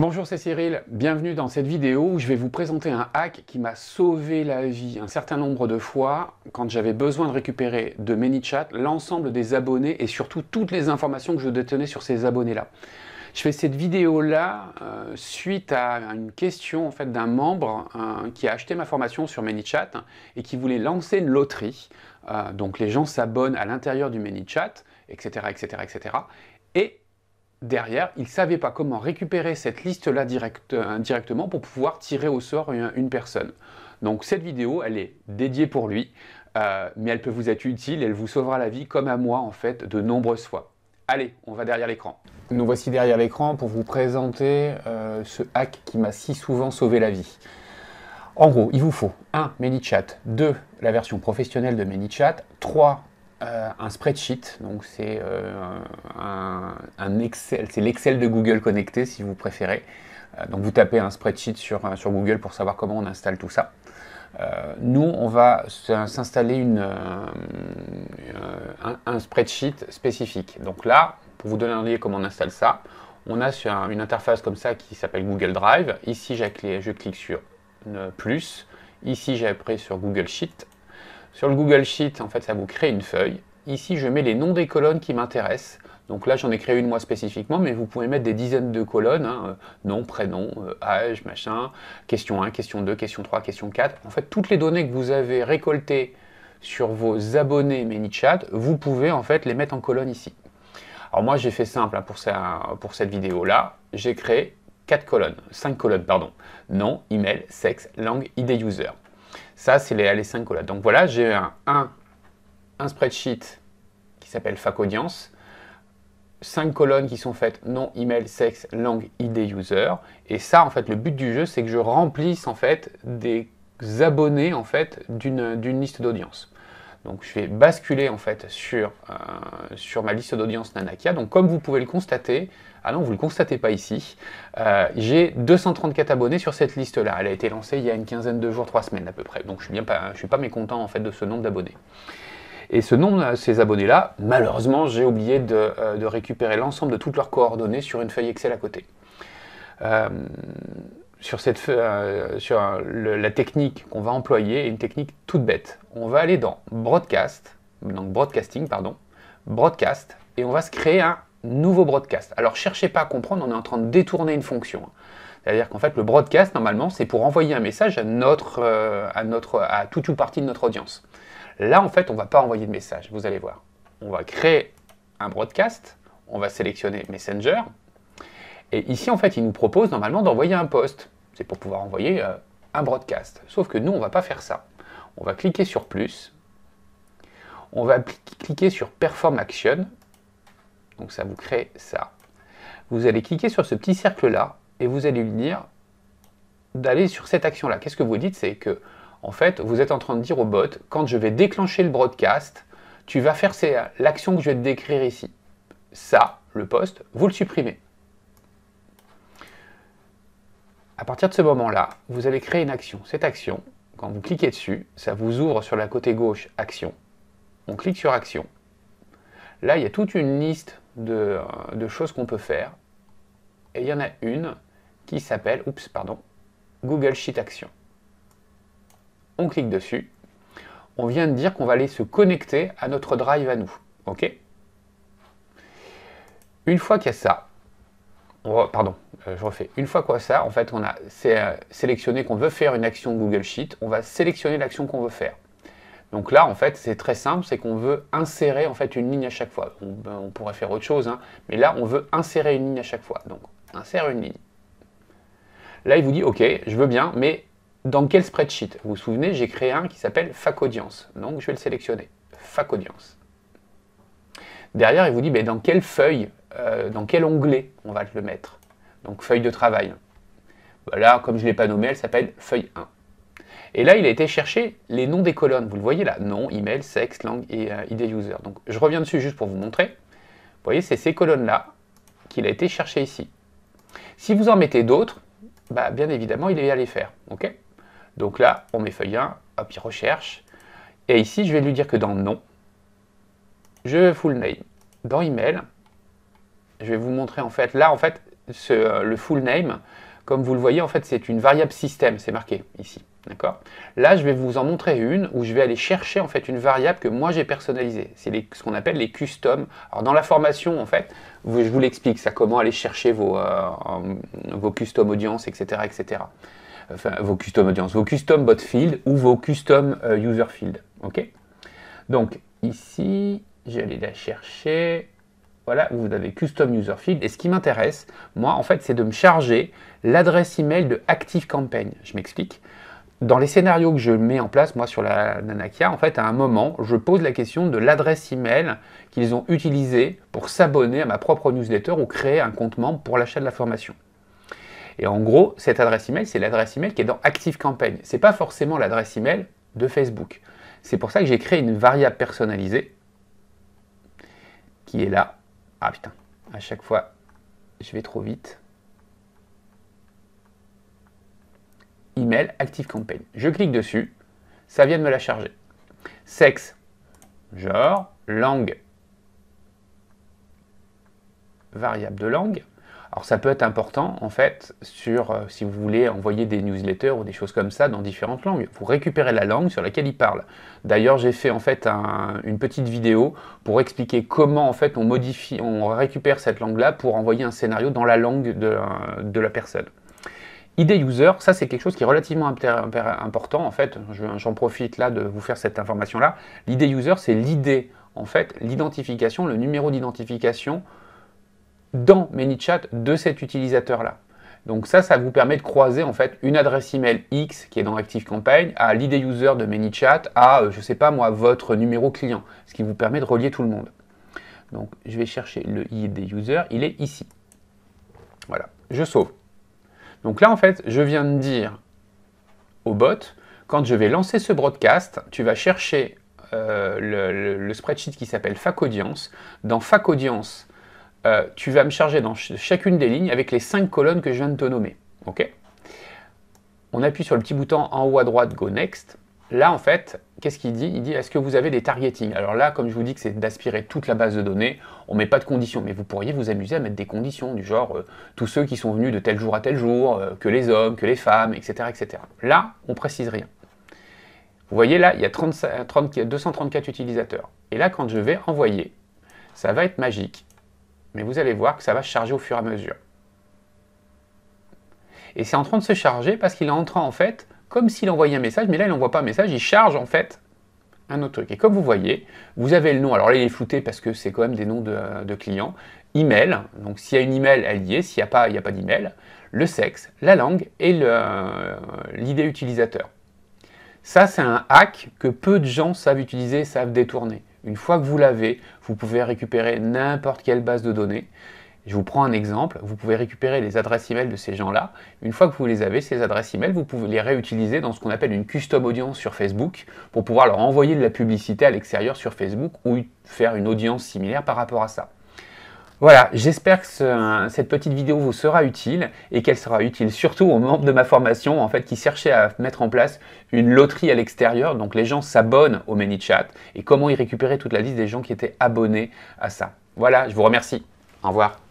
Bonjour, c'est Cyril. Bienvenue dans cette vidéo où je vais vous présenter un hack qui m'a sauvé la vie un certain nombre de fois quand j'avais besoin de récupérer de ManyChat l'ensemble des abonnés et surtout toutes les informations que je détenais sur ces abonnés-là. Je fais cette vidéo-là euh, suite à une question en fait, d'un membre euh, qui a acheté ma formation sur ManyChat et qui voulait lancer une loterie. Euh, donc les gens s'abonnent à l'intérieur du ManyChat, etc., etc., etc. Et derrière, il ne pas comment récupérer cette liste-là directement euh, indirectement pour pouvoir tirer au sort une, personne. Donc cette vidéo, elle est dédiée pour lui, euh, mais elle peut vous être utile, elle vous sauvera la vie comme à moi en fait de nombreuses fois. Allez, on va derrière l'écran. Nous voici derrière l'écran pour vous présenter euh, ce hack qui m'a si souvent sauvé la vie. En gros, il vous faut 1. ManyChat, 2. la version professionnelle de ManyChat, 3. Euh, un spreadsheet, donc c'est euh, un, Excel, c'est l'Excel de Google connecté si vous préférez. Euh, donc vous tapez un spreadsheet sur, sur Google pour savoir comment on installe tout ça. nous, on va s'installer une, un, spreadsheet spécifique. Donc là, pour vous donner un idée comment on installe ça, on a sur une interface comme ça qui s'appelle Google Drive. Ici, je clique sur plus. Ici, j'ai appris sur Google Sheet sur le Google Sheet, en fait, ça vous crée une feuille. Ici, je mets les noms des colonnes qui m'intéressent. Donc là, j'en ai créé une moi spécifiquement, mais vous pouvez mettre des dizaines de colonnes, hein, euh, nom, prénom, euh, âge, machin, question 1, question 2, question 3, question 4. En fait, toutes les données que vous avez récoltées sur vos abonnés ManyChat, vous pouvez en fait les mettre en colonne ici. Alors moi, j'ai fait simple hein, pour, pour cette vidéo-là. J'ai créé 4 colonnes, 5 colonnes, pardon. Nom, email, sexe, langue, ID user. Ça, c'est les, les 5 colonnes. Donc voilà, j'ai un, spreadsheet qui s'appelle fac audience, 5 colonnes qui sont faites nom, email, sexe, langue, idée, user. Et ça, en fait, le but du jeu, c'est que je remplisse en fait des abonnés en fait d'une liste d'audience. Donc je vais basculer en fait sur, euh, sur ma liste d'audience Nanakia. Donc comme vous pouvez le constater, ah non, vous le constatez pas ici, euh, j'ai 234 abonnés sur cette liste-là. Elle a été lancée il y a une quinzaine de jours, trois semaines à peu près. Donc je ne suis, suis, pas mécontent en fait de ce nombre d'abonnés. Et ce nombre, ces abonnés-là, malheureusement, j'ai oublié de, euh, de récupérer l'ensemble de toutes leurs coordonnées sur une feuille Excel à côté sur, cette, euh, sur la technique qu'on va employer une technique toute bête. On va aller dans Broadcast, donc Broadcasting, pardon, Broadcast, et on va se créer un nouveau broadcast. Alors cherchez pas à comprendre, on est en train de détourner une fonction. C'est-à-dire qu'en fait, le broadcast, normalement, c'est pour envoyer un message à, euh, à, à toute ou partie de notre audience. Là, en fait, on ne va pas envoyer de message, vous allez voir. On va créer un broadcast, on va sélectionner Messenger, et ici, en fait, il nous propose normalement d'envoyer un poste. C'est pour pouvoir envoyer euh, un broadcast. Sauf que nous, on ne va pas faire ça. On va cliquer sur plus. On va cliquer sur Perform Action. Donc ça vous crée ça. Vous allez cliquer sur ce petit cercle-là et vous allez lui dire d'aller sur cette action-là. Qu'est-ce que vous dites C'est que, en fait, vous êtes en train de dire au bot, quand je vais déclencher le broadcast, tu vas faire l'action que je vais te décrire ici. Ça, le poste, vous le supprimez. À partir de ce moment-là, vous allez créer une action. Cette action, quand vous cliquez dessus, ça vous ouvre sur la côté gauche Action. On clique sur Action. Là, il y a toute une liste de, euh, choses qu'on peut faire. Et il y en a une qui s'appelle, oups, pardon, Google Sheet Action. On clique dessus. On vient de dire qu'on va aller se connecter à notre drive à nous. OK Une fois qu'il y a ça, pardon, euh, je refais. Une fois quoi ça, en fait, on a euh, sélectionné qu'on veut faire une action Google Sheet, on va sélectionner l'action qu'on veut faire. Donc là, en fait, c'est très simple, c'est qu'on veut insérer en fait une ligne à chaque fois. On, ben, pourrait faire autre chose, hein, mais là, on veut insérer une ligne à chaque fois. Donc, insère une ligne. Là, il vous dit, OK, je veux bien, mais dans quel spreadsheet Vous vous souvenez, j'ai créé un qui s'appelle Fac Audience. Donc, je vais le sélectionner. Fac Audience. Derrière, il vous dit, mais ben, dans quelle feuille euh, dans quel onglet on va le mettre. Donc feuille de travail. Là, comme je ne l'ai pas nommé, elle s'appelle feuille 1. Et là, il a été chercher les noms des colonnes. Vous le voyez là, nom, email, sexe, langue et euh, idée user. Donc je reviens dessus juste pour vous montrer. Vous voyez, c'est ces colonnes-là qu'il a été chercher ici. Si vous en mettez d'autres, bah, bien évidemment, il est allé faire. Donc là, on met feuille 1, hop, il recherche. Et ici, je vais lui dire que dans nom, je full name. Dans email, je vais vous montrer en fait. Là, en fait, euh, le full name, comme vous le voyez, en fait, c'est une variable système. C'est marqué ici. D'accord Là, je vais vous en montrer une où je vais aller chercher en fait une variable que moi j'ai personnalisée. C'est ce qu'on appelle les custom. Alors dans la formation, en fait, je vous l'explique, ça comment aller chercher vos, euh, vos custom audiences, etc., etc. Enfin, vos custom audience vos custom bot field ou vos custom euh, user field. Ok Donc ici, je vais la chercher. Voilà, vous avez Custom User Field. Et ce qui m'intéresse, moi, en fait, c'est de me charger l'adresse email de Active Je m'explique. Dans les scénarios que je mets en place, moi, sur la Nanakia, en fait, à un moment, je pose la question de l'adresse email qu'ils ont utilisée pour s'abonner à ma propre newsletter ou créer un compte membre pour l'achat de la formation. Et en gros, cette adresse email, c'est l'adresse email qui est dans Active Ce n'est pas forcément l'adresse email de Facebook. C'est pour ça que j'ai créé une variable personnalisée qui est là ah putain, à chaque fois, je vais trop vite. Email, Active Campaign. Je clique dessus, ça vient de me la charger. Sexe, genre, langue, variable de langue. Alors ça peut être important en fait sur euh, si vous voulez envoyer des newsletters ou des choses comme ça dans différentes langues. Vous récupérez la langue sur laquelle il parle. D'ailleurs j'ai fait en fait une petite vidéo pour expliquer comment en fait on modifie, on récupère cette langue-là pour envoyer un scénario dans la langue de, euh, de la personne. ID user, ça c'est quelque chose qui est relativement important en fait. J'en profite là de vous faire cette information là. L'idée user c'est l'idée en fait, l'identification, le numéro d'identification dans ManyChat de cet utilisateur-là. Donc ça, ça vous permet de croiser en fait une adresse email X qui est dans ActiveCampaign à l'ID user de ManyChat à, euh, je ne sais pas moi, votre numéro client, ce qui vous permet de relier tout le monde. Donc je vais chercher le ID user, il est ici. Voilà, je sauve. Donc là en fait, je viens de dire au bot, quand je vais lancer ce broadcast, tu vas chercher euh, le, le, spreadsheet qui s'appelle FacAudience. Dans FacAudience, euh, tu vas me charger dans chacune des lignes avec les cinq colonnes que je viens de te nommer. On appuie sur le petit bouton en haut à droite, Go Next. Là, en fait, qu'est-ce qu'il dit Il dit, est-ce que vous avez des targeting Alors là, comme je vous dis que c'est d'aspirer toute la base de données, on ne met pas de conditions, mais vous pourriez vous amuser à mettre des conditions du genre euh, tous ceux qui sont venus de tel jour à tel jour, euh, que les hommes, que les femmes, etc. etc. Là, on précise rien. Vous voyez là, il y a 234 utilisateurs. Et là, quand je vais envoyer, ça va être magique mais vous allez voir que ça va charger au fur et à mesure. Et c'est en train de se charger parce qu'il est en train, en fait, comme s'il envoyait un message, mais là, il n'envoie pas un message, il charge, en fait, un autre truc. Et comme vous voyez, vous avez le nom. Alors là, il est flouté parce que c'est quand même des noms de, de clients. Email, donc s'il y a une email, elle y est. S'il n'y a pas, il n'y a pas d'email. Le sexe, la langue et euh, l'idée utilisateur. Ça, c'est un hack que peu de gens savent utiliser, savent détourner. Une fois que vous l'avez, vous pouvez récupérer n'importe quelle base de données. Je vous prends un exemple, vous pouvez récupérer les adresses email de ces gens-là. Une fois que vous les avez, ces adresses e-mail, vous pouvez les réutiliser dans ce qu'on appelle une custom audience sur Facebook pour pouvoir leur envoyer de la publicité à l'extérieur sur Facebook ou faire une audience similaire par rapport à ça. Voilà, j'espère que cette petite vidéo vous sera utile et qu'elle sera utile surtout aux membres de ma formation en fait qui cherchaient à mettre en place une loterie à l'extérieur. Donc les gens s'abonnent au ManyChat et comment y récupérer toute la liste des gens qui étaient abonnés à ça. Voilà, je vous remercie. Au revoir.